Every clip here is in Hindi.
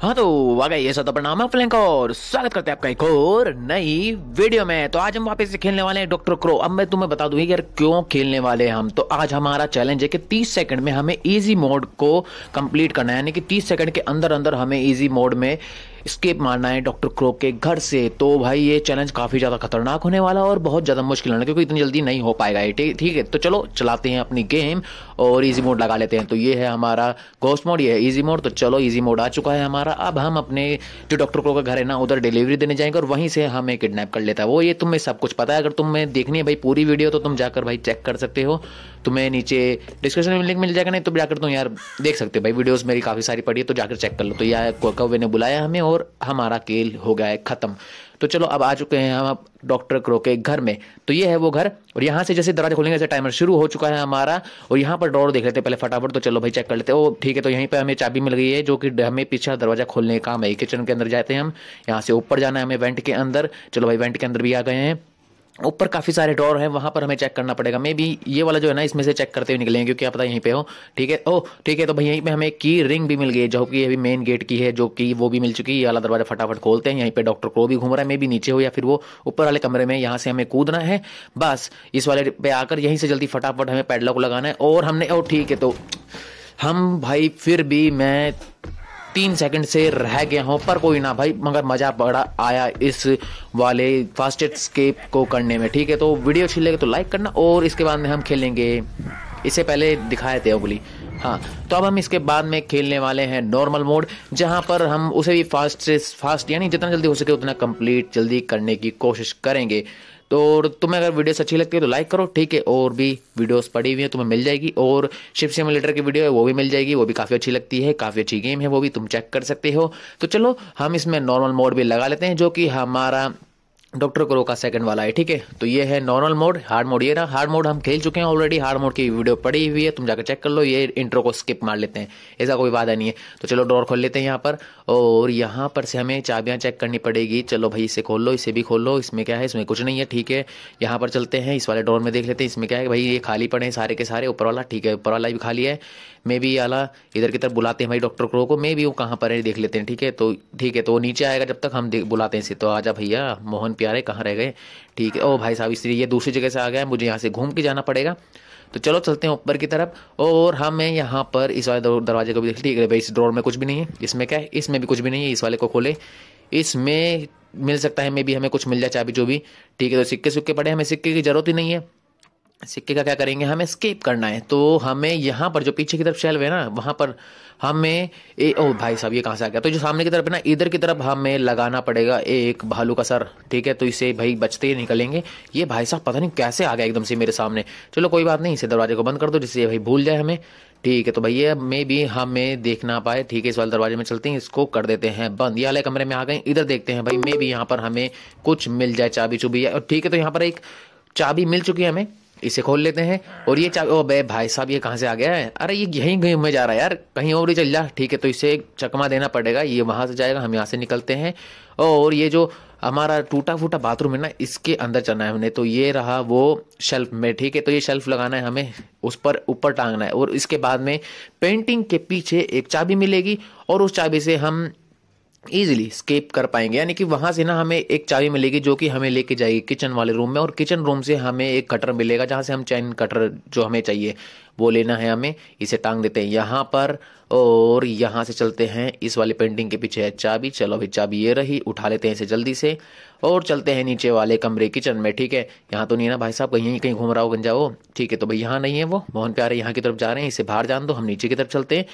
हाँ तो वाकई ये सब नाम है और स्वागत करते हैं आपका एक और नई वीडियो में तो आज हम वापस से खेलने वाले हैं डॉक्टर क्रो अब मैं तुम्हें बता दूंगी यार क्यों खेलने वाले हैं हम तो आज हमारा चैलेंज है कि 30 सेकंड में हमें इजी मोड को कंप्लीट करना है यानी कि 30 सेकंड के अंदर अंदर हमें इजी मोड में स्केप मारना है डॉक्टर क्रो के घर से तो भाई ये चैलेंज काफ़ी ज़्यादा खतरनाक होने वाला और बहुत ज़्यादा मुश्किल होना क्योंकि इतनी जल्दी नहीं हो पाएगा ये ठीक है तो चलो चलाते हैं अपनी गेम और इजी मोड लगा लेते हैं तो ये है हमारा गोस्ट मोड ये है ईजी मोड तो चलो इजी मोड आ चुका है हमारा अब हम अपने जो डॉक्टर क्रो का घर है ना उधर डिलीवरी देने जाएंगे और वहीं से हमें किडनैप कर लेता है वो ये तुम्हें सब कुछ पता है अगर तुम्हें देखनी है भाई पूरी वीडियो तो तुम जाकर भाई चेक कर सकते हो तुम्हें नीचे डिस्क्रिप्शन में लिंक मिल जाएगा नहीं तो जाकर तुम यार देख सकते हो भाई वीडियोज़ मेरी काफ़ी सारी पड़ी है तो जाकर चेक कर लो तो यार कौवे ने बुलाया हमें और हमारा खेल हो गया है ख़त्म तो चलो अब आ चुके हैं हम अब डॉक्टर क्रो के घर में तो ये है वो घर और यहाँ से जैसे दरवाजा खोलेंगे जैसे टाइमर शुरू हो चुका है हमारा और यहाँ पर डॉर देख लेते हैं पहले फटाफट तो चलो भाई चेक कर लेते हैं ओ ठीक है तो यहीं पर हमें चाबी मिल गई है जो कि हमें पीछे दरवाजा खोलने का काम है किचन के अंदर जाते हैं हम यहाँ से ऊपर जाना है हमें वेंट के अंदर चलो भाई वेंट के अंदर भी आ गए हैं ऊपर काफ़ी सारे डोर हैं वहाँ पर हमें चेक करना पड़ेगा मे बी ये वाला जो है ना इसमें से चेक करते हुए निकलेंगे क्योंकि आप पता यहीं पे हो ठीक है ओ ठीक है तो भाई यहीं पे हमें की रिंग भी मिल गई जो कि अभी मेन गेट की है जो कि वो भी मिल चुकी है ये वाला दरवाजा फटाफट खोलते हैं यहीं पर डॉक्टर को भी घूम रहा है मे बी नीचे हो या फिर वो ऊपर वाले कमरे में यहाँ से हमें कूदना है बस इस वाले पे आकर यहीं से जल्दी फटाफट हमें पैडलॉक लगाना है और हमने ओ ठीक है तो हम भाई फिर भी मैं तीन सेकंड से रह गया हों पर कोई ना भाई मगर मज़ा बड़ा आया इस वाले फास्टेड स्केप को करने में ठीक है तो वीडियो अच्छी लगे तो लाइक करना और इसके बाद में हम खेलेंगे इससे पहले दिखाए थे उगली हाँ तो अब हम इसके बाद में खेलने वाले हैं नॉर्मल मोड जहाँ पर हम उसे भी फास्ट से फास्ट यानी जितना जल्दी हो सके उतना कंप्लीट जल्दी करने की कोशिश करेंगे तो और तुम्हें अगर वीडियोस अच्छी लगती है तो लाइक करो ठीक है और भी वीडियोस पड़ी हुई है तुम्हें मिल जाएगी और शिप सिमुलेटर की वीडियो है वो भी मिल जाएगी वो भी काफ़ी अच्छी लगती है काफ़ी अच्छी गेम है वो भी तुम चेक कर सकते हो तो चलो हम इसमें नॉर्मल मोड भी लगा लेते हैं जो कि हमारा डॉक्टर क्रो का सेकंड वाला है ठीक है तो ये है नॉर्मल मोड हार्ड मोड ये ना हार्ड मोड हम खेल चुके हैं ऑलरेडी हार्ड मोड की वीडियो पड़ी हुई है तुम जाकर चेक कर लो ये इंट्रो को स्किप मार लेते हैं ऐसा कोई वादा नहीं है तो चलो डोर खोल लेते हैं यहाँ पर और यहाँ पर से हमें चाबियाँ चेक करनी पड़ेगी चलो भाई इसे खोल लो इसे भी खोल लो इसमें क्या है इसमें कुछ नहीं है ठीक है यहाँ पर चलते हैं इस वाले डोर में देख लेते हैं इसमें क्या है भाई ये खाली पड़े हैं सारे के सारे ऊपर वाला ठीक है ऊपर वाला भी खाली है मे भी आला इधर की तरफ बुलाते हैं भाई डॉक्टर क्रो को मे भी वो कहाँ पर है देख लेते हैं ठीक है तो ठीक है तो नीचे आएगा जब तक हम बुलाते हैं इसे तो आ भैया मोहन प्यारे कहाँ रह गए ठीक है ओ भाई साहब इसलिए ये दूसरी जगह से आ गया है मुझे यहाँ से घूम के जाना पड़ेगा तो चलो चलते हैं ऊपर की तरफ और हमें यहाँ पर इस वाले दरवाजे को भी देख लिया भाई इस ड्रोर में कुछ भी नहीं है इसमें क्या है इसमें भी कुछ भी नहीं है इस वाले को खोले इसमें मिल सकता है मे भी हमें कुछ मिल जाए चाबी जो भी ठीक है तो सिक्के सिक्के पड़े हमें सिक्के की ज़रूरत ही नहीं है सिक्के का क्या करेंगे हमें स्केप करना है तो हमें यहाँ पर जो पीछे की तरफ शेल्व है ना वहाँ पर हमें ए, ओ भाई साहब ये कहाँ से आ गया तो जो सामने की तरफ है ना इधर की तरफ हमें लगाना पड़ेगा एक भालू का सर ठीक है तो इसे भाई बचते ही निकलेंगे ये भाई साहब पता नहीं कैसे आ गया एकदम से मेरे सामने चलो कोई बात नहीं इसे दरवाजे को बंद कर दो जिससे भाई भूल जाए हमें ठीक है तो भैया मे भी हमें देख ना पाए ठीक है इस वाले दरवाजे में चलते हैं इसको कर देते हैं बंद ये वाले कमरे में आ गए इधर देखते हैं भाई मे भी यहाँ पर हमें कुछ मिल जाए चाबी चुबी और ठीक है तो यहाँ पर एक चाबी मिल चुकी है हमें इसे खोल लेते हैं और ये चाबी ओ बे भाई साहब ये कहाँ से आ गया है अरे ये यहीं कहीं में जा रहा है यार कहीं और ही चल जा ठीक है तो इसे चकमा देना पड़ेगा ये वहाँ से जाएगा हम यहाँ से निकलते हैं और ये जो हमारा टूटा फूटा बाथरूम है ना इसके अंदर चलना है हमने तो ये रहा वो शेल्फ में ठीक है तो ये शेल्फ लगाना है हमें उस पर ऊपर टांगना है और इसके बाद में पेंटिंग के पीछे एक चाबी मिलेगी और उस चाबी से हम ईजिली स्केप कर पाएंगे यानी कि वहाँ से ना हमें एक चाबी मिलेगी जो कि हमें लेके जाएगी किचन वाले रूम में और किचन रूम से हमें एक कटर मिलेगा जहाँ से हम चैन कटर जो हमें चाहिए वो लेना है हमें इसे टांग देते हैं यहाँ पर और यहाँ से चलते हैं इस वाले पेंटिंग के पीछे है चाबी चलो भाई चाबी ये रही उठा लेते हैं इसे जल्दी से और चलते हैं नीचे वाले कमरे किचन में ठीक है यहाँ तो नहीं है ना भाई साहब कहीं कहीं घूम रहा हो गंजा वो ठीक है तो भाई यहाँ नहीं है वो मोहन प्यारे यहाँ की तरफ जा रहे हैं इसे बाहर जान दो हम नीचे की तरफ चलते हैं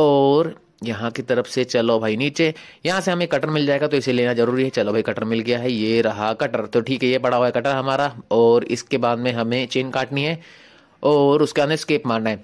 और यहाँ की तरफ से चलो भाई नीचे यहाँ से हमें कटर मिल जाएगा तो इसे लेना जरूरी है चलो भाई कटर मिल गया है ये रहा कटर तो ठीक है ये पड़ा हुआ है कटर हमारा और इसके बाद में हमें चेन काटनी है और उसके अंदर स्केप मारना है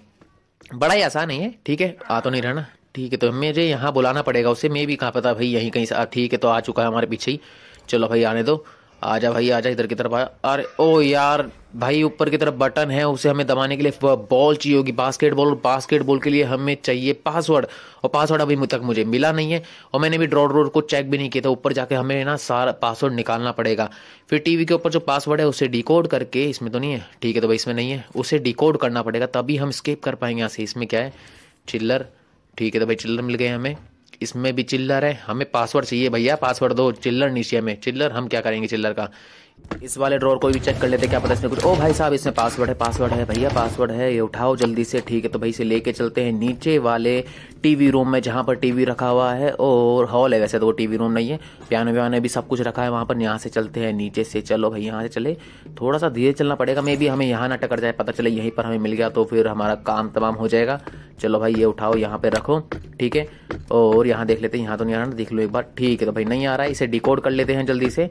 बड़ा ही आसान है ये ठीक है आ तो नहीं रहना ठीक है तो मुझे यहाँ बुलाना पड़ेगा उसे मैं भी कहाँ पता भाई यहीं कहीं से ठीक है तो आ चुका है हमारे पीछे ही चलो भाई आने दो आ जा भाई आ जा इधर की तरफ आ अरे ओ यार भाई ऊपर की तरफ बटन है उसे हमें दबाने के लिए बॉल चाहिए होगी बास्केटबॉल और बास्केटबॉल के लिए हमें चाहिए पासवर्ड और पासवर्ड अभी तक मुझे मिला नहीं है और मैंने भी ड्रॉ ड्रोर को चेक भी नहीं किया था ऊपर जाके हमें ना सारा पासवर्ड निकालना पड़ेगा फिर टीवी के ऊपर जो पासवर्ड है उसे डिकोड करके इसमें तो नहीं है ठीक है तो भाई इसमें नहीं है उसे डिकोड करना पड़ेगा तभी हम स्केप कर पाएंगे यहाँ से इसमें क्या है चिल्लर ठीक है तो भाई चिल्लर मिल गए हमें इसमें भी चिल्लर है हमें पासवर्ड चाहिए भैया पासवर्ड दो चिल्लर नीचे हमें चिल्लर हम क्या करेंगे चिल्लर का इस वाले ड्रॉर को भी चेक कर लेते क्या पता इसमें कुछ ओ भाई साहब इसमें पासवर्ड है पासवर्ड है भैया पासवर्ड है ये उठाओ जल्दी से ठीक है तो भाई से लेके चलते हैं नीचे वाले टीवी रूम में जहाँ पर टीवी रखा हुआ है और हॉल है वैसे तो वो टीवी रूम नहीं है पियानो व्यानो भी सब कुछ रखा है वहाँ पर यहाँ से चलते हैं नीचे से चलो भाई यहाँ से चले थोड़ा सा धीरे चलना पड़ेगा मे भी हमें यहाँ ना टकर जाए पता चले यहीं पर हमें मिल गया तो फिर हमारा काम तमाम हो जाएगा चलो भाई ये उठाओ यहाँ पर रखो ठीक है और यहाँ देख लेते हैं यहाँ तो नहीं आ रहा देख लो एक बार ठीक है तो भाई नहीं आ रहा है इसे डिकोड कर लेते हैं जल्दी से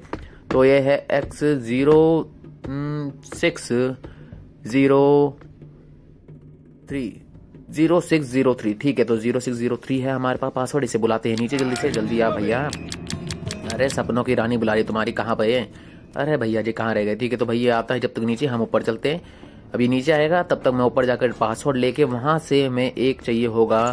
तो ये है X zero six zero three zero six zero three ठीक है तो जीरो सिक्स जीरो थ्री है हमारे पास पासवर्ड इसे बुलाते हैं नीचे जल्दी से जल्दी आ भैया अरे सपनों की रानी बुला रही तुम्हारी कहाँ पर है अरे भैया जी कहाँ रह गए ठीक है तो भैया आता है जब तक नीचे हम ऊपर चलते हैं अभी नीचे आएगा तब तक मैं ऊपर जाकर पासवर्ड लेके वहाँ से मैं एक चाहिए होगा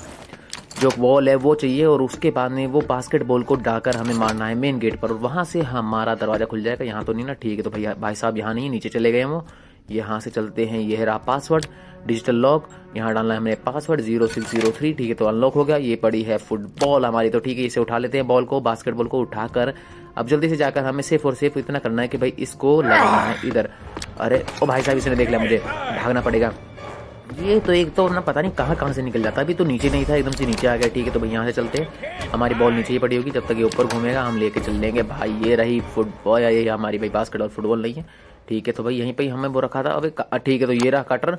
जो बॉल है वो चाहिए और उसके बाद में वो बास्केट बॉल को डाकर हमें मारना है मेन गेट पर और वहां से हमारा दरवाज़ा खुल जाएगा यहाँ तो नहीं ना ठीक है तो भैया भाई साहब यहाँ नहीं नीचे चले गए वो यहाँ से चलते हैं ये रहा पासवर्ड डिजिटल लॉक यहाँ डालना है हमने password zero six zero three ठीक है तो अनलॉक हो गया ये पड़ी है फुटबॉल हमारी तो ठीक है इसे उठा लेते हैं बॉल को बास्केटबॉल को उठाकर अब जल्दी से जाकर हमें सेफ और सेफ इतना करना है कि भाई इसको लगाना है इधर अरे ओ भाई साहब इसने देख लिया मुझे भागना पड़ेगा ये तो एक तो ना पता नहीं कहाँ कहाँ से निकल जाता अभी तो नीचे नहीं था एकदम से नीचे आ गया ठीक है तो भाई यहाँ से चलते हमारी बॉल नीचे ही पड़ी होगी जब तक ये ऊपर घूमेगा हम लेके चल लेंगे भाई ये रही फुटबॉल ये हमारी भाई बास्केटबॉल फुटबॉल नहीं है ठीक है तो भाई यहीं पर हमें वो रखा था अभी ठीक है तो ये रहा कटर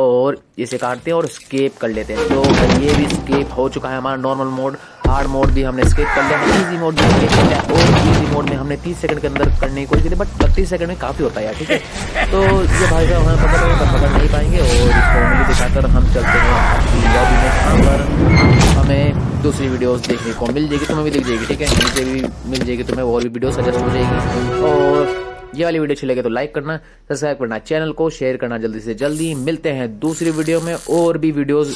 और इसे काटते हैं और स्केप कर लेते हैं तो ये भी स्केप हो चुका है हमारा नॉर्मल मोड हार्ड मोड भी हमने स्किप कर लिया इजी मोड भी स्किप कर लिया और इजी मोड में हमने 30 सेकंड के अंदर करने की कोशिश की बट बत्तीस सेकंड में काफ़ी होता है यार ठीक है तो ये भाई साहब हमें पकड़ पर पकड़ नहीं पाएंगे और इसको दिखाकर हम चलते हैं आपकी पर हमें दूसरी वीडियोस देखने को मिल जाएगी तुम्हें भी दिख जाएगी ठीक है मुझे भी मिल जाएगी तुम्हें और भी वीडियो सजेस्ट हो जाएगी और ये वाली वीडियो अच्छी लगे तो लाइक करना सब्सक्राइब करना चैनल को शेयर करना जल्दी से जल्दी मिलते हैं दूसरी वीडियो में और भी वीडियोज़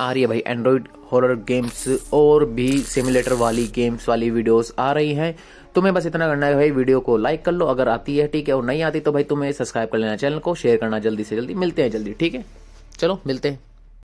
आ रही है भाई एंड्रॉयड हॉरर गेम्स और भी सिमुलेटर वाली गेम्स वाली वीडियोस आ रही हैं मैं बस इतना करना है भाई वीडियो को लाइक कर लो अगर आती है ठीक है और नहीं आती तो भाई तुम्हें सब्सक्राइब कर लेना चैनल को शेयर करना जल्दी से जल्दी मिलते हैं जल्दी ठीक है चलो मिलते हैं